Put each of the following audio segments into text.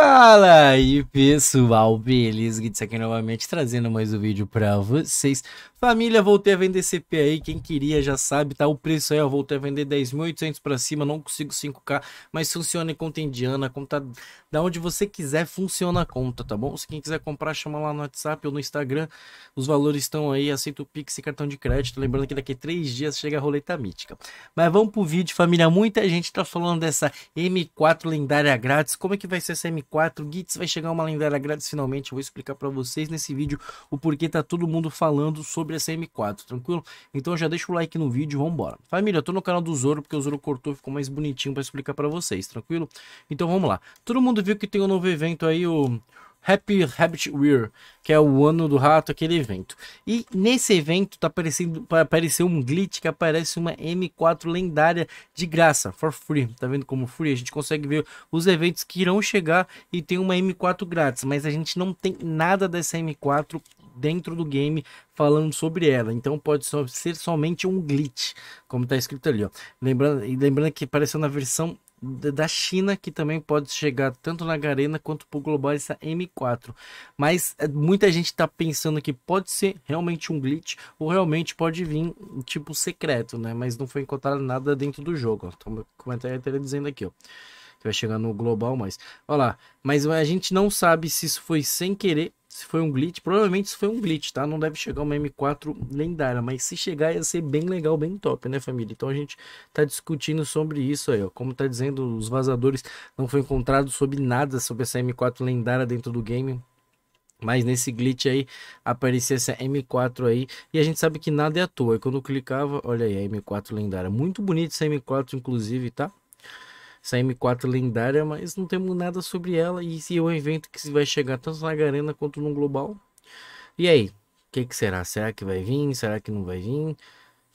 Fala aí pessoal, beleza? aqui novamente trazendo mais um vídeo pra vocês. Família, voltei a vender CP aí, quem queria já sabe, tá o preço aí, eu voltei a vender 10.800 pra cima, não consigo 5k, mas funciona em conta indiana, conta da onde você quiser, funciona a conta, tá bom? Se quem quiser comprar, chama lá no WhatsApp ou no Instagram, os valores estão aí, aceito o Pix e cartão de crédito, lembrando que daqui a 3 dias chega a roleta mítica. Mas vamos pro vídeo, família, muita gente tá falando dessa M4 lendária grátis, como é que vai ser essa M4? 4. Gits, vai chegar uma lendária grátis finalmente. Eu vou explicar para vocês nesse vídeo o porquê tá todo mundo falando sobre essa M4, tranquilo? Então já deixa o like no vídeo, vambora. Família, eu tô no canal do Zoro porque o Zoro cortou, ficou mais bonitinho para explicar para vocês, tranquilo? Então vamos lá. Todo mundo viu que tem um novo evento aí, o Happy Habit Weir, que é o ano do rato, aquele evento. E nesse evento tá aparecendo, apareceu um glitch que aparece uma M4 lendária de graça, for free. Tá vendo como free? A gente consegue ver os eventos que irão chegar e tem uma M4 grátis, mas a gente não tem nada dessa M4 dentro do game falando sobre ela. Então pode ser somente um glitch, como está escrito ali. Ó. Lembrando, e lembrando que apareceu na versão da China, que também pode chegar tanto na Garena quanto para o Globalista M4. Mas é, muita gente está pensando que pode ser realmente um glitch ou realmente pode vir tipo secreto, né? Mas não foi encontrado nada dentro do jogo. Ó. Então, comentário tá dizendo aqui, ó que vai chegar no global, mas olha lá, mas a gente não sabe se isso foi sem querer se foi um glitch, provavelmente isso foi um glitch, tá? Não deve chegar uma M4 lendária, mas se chegar ia ser bem legal, bem top, né, família? Então a gente tá discutindo sobre isso aí, ó. Como tá dizendo, os vazadores não foi encontrado sobre nada sobre essa M4 lendária dentro do game. Mas nesse glitch aí aparecia essa M4 aí e a gente sabe que nada é à toa. E quando eu clicava, olha aí a M4 lendária. Muito bonito essa M4 inclusive, tá? essa M4 lendária, mas não temos nada sobre ela. E se é um evento que vai chegar tanto na Garena quanto no Global. E aí? O que, que será? Será que vai vir? Será que não vai vir?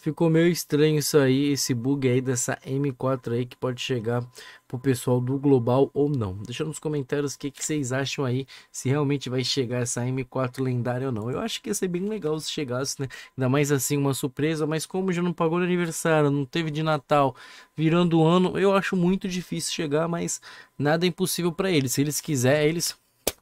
Ficou meio estranho isso aí, esse bug aí dessa M4 aí que pode chegar pro pessoal do global ou não. Deixa nos comentários o que, que vocês acham aí, se realmente vai chegar essa M4 lendária ou não. Eu acho que ia ser bem legal se chegasse, né? Ainda mais assim uma surpresa, mas como já não pagou no aniversário, não teve de Natal, virando o ano, eu acho muito difícil chegar, mas nada é impossível para eles. Se eles quiserem, eles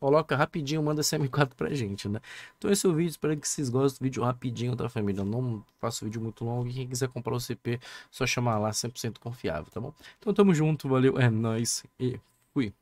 coloca rapidinho, manda CM4 pra gente, né? Então esse é o vídeo, espero que vocês gostem do vídeo rapidinho, tá família? Eu não faço vídeo muito longo e quem quiser comprar o CP, só chamar lá, 100% confiável, tá bom? Então tamo junto, valeu, é nóis e fui!